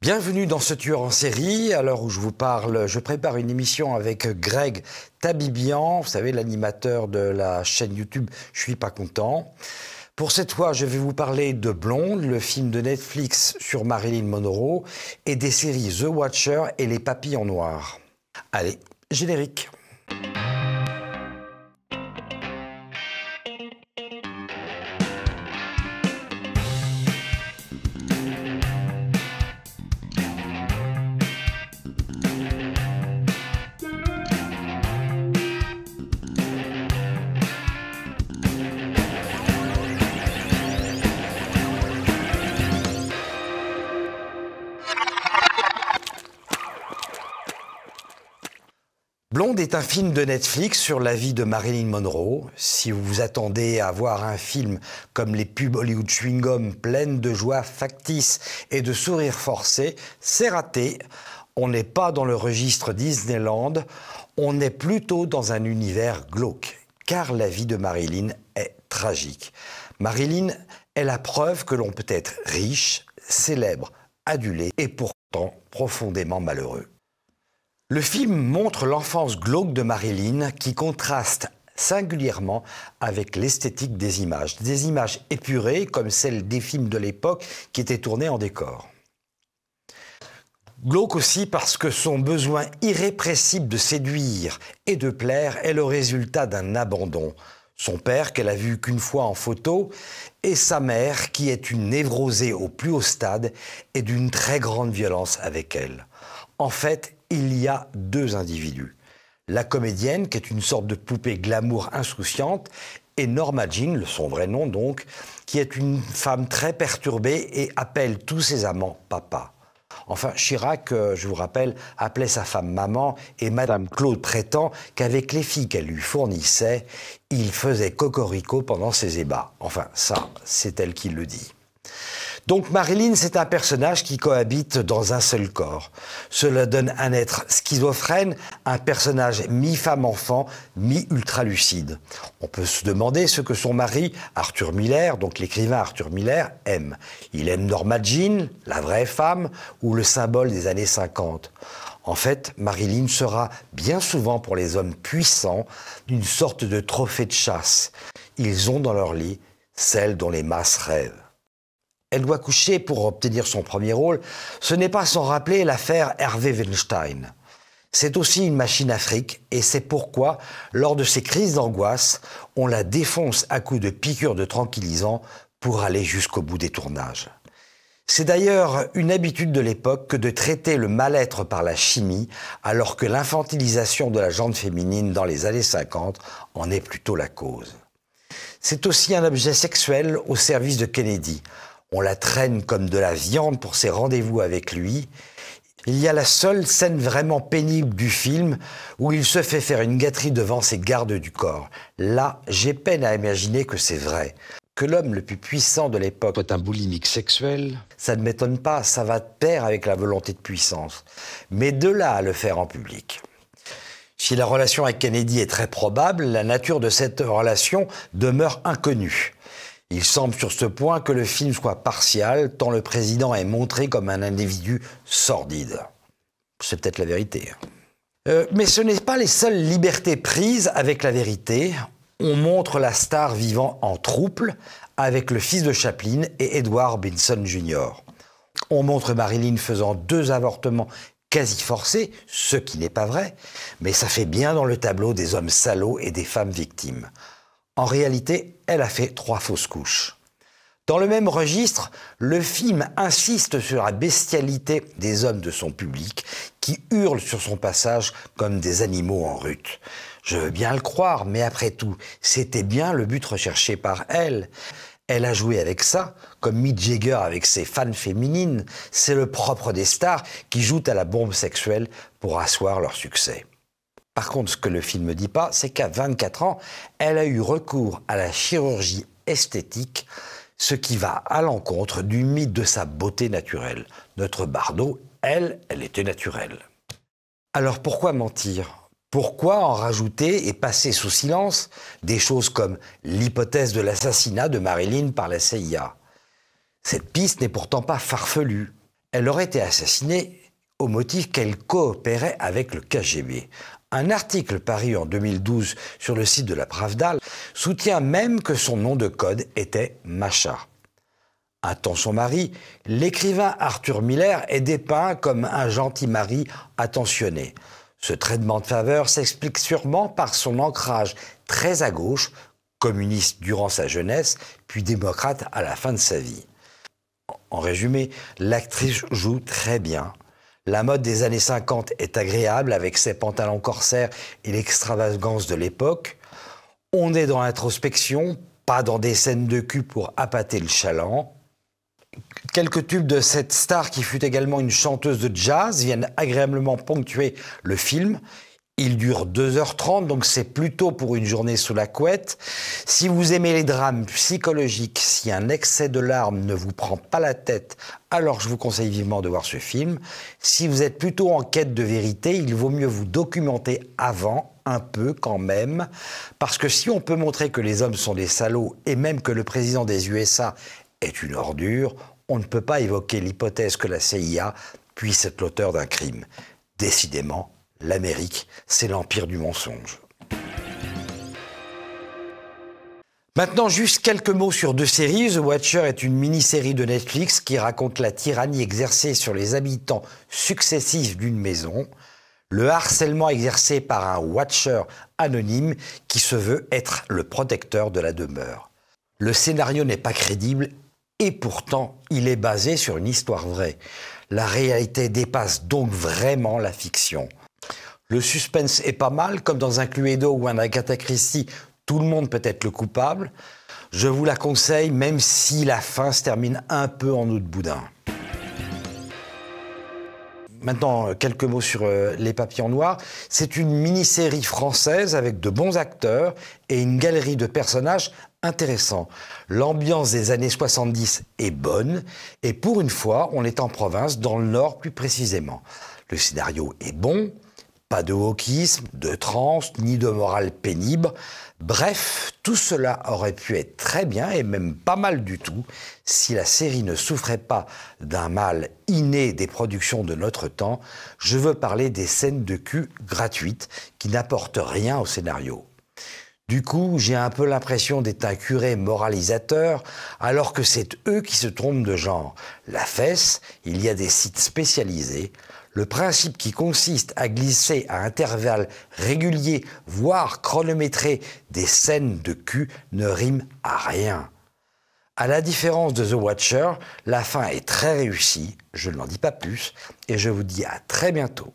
Bienvenue dans ce tueur en série. À l'heure où je vous parle, je prépare une émission avec Greg Tabibian, vous savez, l'animateur de la chaîne YouTube Je suis pas content. Pour cette fois, je vais vous parler de Blonde, le film de Netflix sur Marilyn Monroe, et des séries The Watcher et Les Papillons Noirs. Allez, générique. Blonde est un film de Netflix sur la vie de Marilyn Monroe. Si vous vous attendez à voir un film comme les pubs Hollywood chewing-gum pleines de joie factice et de sourires forcés, c'est raté. On n'est pas dans le registre Disneyland, on est plutôt dans un univers glauque, car la vie de Marilyn est tragique. Marilyn est la preuve que l'on peut être riche, célèbre, adulé et pourtant profondément malheureux. Le film montre l'enfance glauque de Marilyn qui contraste singulièrement avec l'esthétique des images. Des images épurées comme celles des films de l'époque qui étaient tournés en décor. Glauque aussi parce que son besoin irrépressible de séduire et de plaire est le résultat d'un abandon. Son père, qu'elle a vu qu'une fois en photo, et sa mère, qui est une névrosée au plus haut stade et d'une très grande violence avec elle. En fait, il y a deux individus. La comédienne, qui est une sorte de poupée glamour insouciante, et Norma Jean, son vrai nom donc, qui est une femme très perturbée et appelle tous ses amants papa. Enfin, Chirac, euh, je vous rappelle, appelait sa femme maman et Madame Claude prétend qu'avec les filles qu'elle lui fournissait, il faisait cocorico pendant ses ébats. Enfin, ça, c'est elle qui le dit. Donc Marilyn, c'est un personnage qui cohabite dans un seul corps. Cela donne un être schizophrène, un personnage mi-femme-enfant, mi-ultra-lucide. On peut se demander ce que son mari, Arthur Miller, donc l'écrivain Arthur Miller, aime. Il aime Norma Jean, la vraie femme, ou le symbole des années 50. En fait, Marilyn sera bien souvent pour les hommes puissants une sorte de trophée de chasse. Ils ont dans leur lit celle dont les masses rêvent elle doit coucher pour obtenir son premier rôle, ce n'est pas sans rappeler l'affaire Hervé Weinstein. C'est aussi une machine à fric, et c'est pourquoi, lors de ces crises d'angoisse, on la défonce à coups de piqûres de tranquillisants pour aller jusqu'au bout des tournages. C'est d'ailleurs une habitude de l'époque que de traiter le mal-être par la chimie, alors que l'infantilisation de la jante féminine dans les années 50 en est plutôt la cause. C'est aussi un objet sexuel au service de Kennedy, on la traîne comme de la viande pour ses rendez-vous avec lui. Il y a la seule scène vraiment pénible du film où il se fait faire une gâterie devant ses gardes du corps. Là, j'ai peine à imaginer que c'est vrai. Que l'homme le plus puissant de l'époque soit un boulimique sexuel, ça ne m'étonne pas, ça va de pair avec la volonté de puissance. Mais de là à le faire en public. Si la relation avec Kennedy est très probable, la nature de cette relation demeure inconnue. Il semble sur ce point que le film soit partial, tant le président est montré comme un individu sordide. C'est peut-être la vérité. Euh, mais ce n'est pas les seules libertés prises avec la vérité. On montre la star vivant en trouble avec le fils de Chaplin et Edward Binson Jr. On montre Marilyn faisant deux avortements quasi forcés, ce qui n'est pas vrai, mais ça fait bien dans le tableau des hommes salauds et des femmes victimes. En réalité, elle a fait trois fausses couches. Dans le même registre, le film insiste sur la bestialité des hommes de son public qui hurlent sur son passage comme des animaux en rut. Je veux bien le croire, mais après tout, c'était bien le but recherché par elle. Elle a joué avec ça, comme Mick Jagger avec ses fans féminines. C'est le propre des stars qui jouent à la bombe sexuelle pour asseoir leur succès. Par contre, ce que le film ne dit pas, c'est qu'à 24 ans, elle a eu recours à la chirurgie esthétique, ce qui va à l'encontre du mythe de sa beauté naturelle. Notre Bardot, elle, elle était naturelle. Alors pourquoi mentir Pourquoi en rajouter et passer sous silence des choses comme l'hypothèse de l'assassinat de Marilyn par la CIA Cette piste n'est pourtant pas farfelue. Elle aurait été assassinée au motif qu'elle coopérait avec le KGB, un article paru en 2012 sur le site de la Pravdal soutient même que son nom de code était Macha. À temps son mari, l'écrivain Arthur Miller est dépeint comme un gentil mari attentionné. Ce traitement de faveur s'explique sûrement par son ancrage très à gauche, communiste durant sa jeunesse, puis démocrate à la fin de sa vie. En résumé, l'actrice joue très bien, la mode des années 50 est agréable avec ses pantalons corsaires et l'extravagance de l'époque. On est dans l'introspection, pas dans des scènes de cul pour appâter le chaland. Quelques tubes de cette star qui fut également une chanteuse de jazz viennent agréablement ponctuer le film il dure 2h30, donc c'est plutôt pour une journée sous la couette. Si vous aimez les drames psychologiques, si un excès de larmes ne vous prend pas la tête, alors je vous conseille vivement de voir ce film. Si vous êtes plutôt en quête de vérité, il vaut mieux vous documenter avant, un peu quand même, parce que si on peut montrer que les hommes sont des salauds et même que le président des USA est une ordure, on ne peut pas évoquer l'hypothèse que la CIA puisse être l'auteur d'un crime. Décidément, l'Amérique, c'est l'empire du mensonge. Maintenant, juste quelques mots sur deux séries. The Watcher est une mini-série de Netflix qui raconte la tyrannie exercée sur les habitants successifs d'une maison, le harcèlement exercé par un Watcher anonyme qui se veut être le protecteur de la demeure. Le scénario n'est pas crédible et pourtant il est basé sur une histoire vraie. La réalité dépasse donc vraiment la fiction. Le suspense est pas mal, comme dans un Cluedo ou un Agatha Christie, tout le monde peut être le coupable. Je vous la conseille, même si la fin se termine un peu en eau de boudin. Maintenant, euh, quelques mots sur euh, Les Papillons Noirs. C'est une mini-série française avec de bons acteurs et une galerie de personnages intéressants. L'ambiance des années 70 est bonne et pour une fois, on est en province, dans le Nord plus précisément. Le scénario est bon, pas de hawkisme, de transe, ni de morale pénible. Bref, tout cela aurait pu être très bien et même pas mal du tout si la série ne souffrait pas d'un mal inné des productions de notre temps. Je veux parler des scènes de cul gratuites qui n'apportent rien au scénario. Du coup, j'ai un peu l'impression d'être un curé moralisateur, alors que c'est eux qui se trompent de genre. La fesse, il y a des sites spécialisés le principe qui consiste à glisser à intervalles réguliers, voire chronométrés, des scènes de cul ne rime à rien. À la différence de The Watcher, la fin est très réussie, je n'en dis pas plus, et je vous dis à très bientôt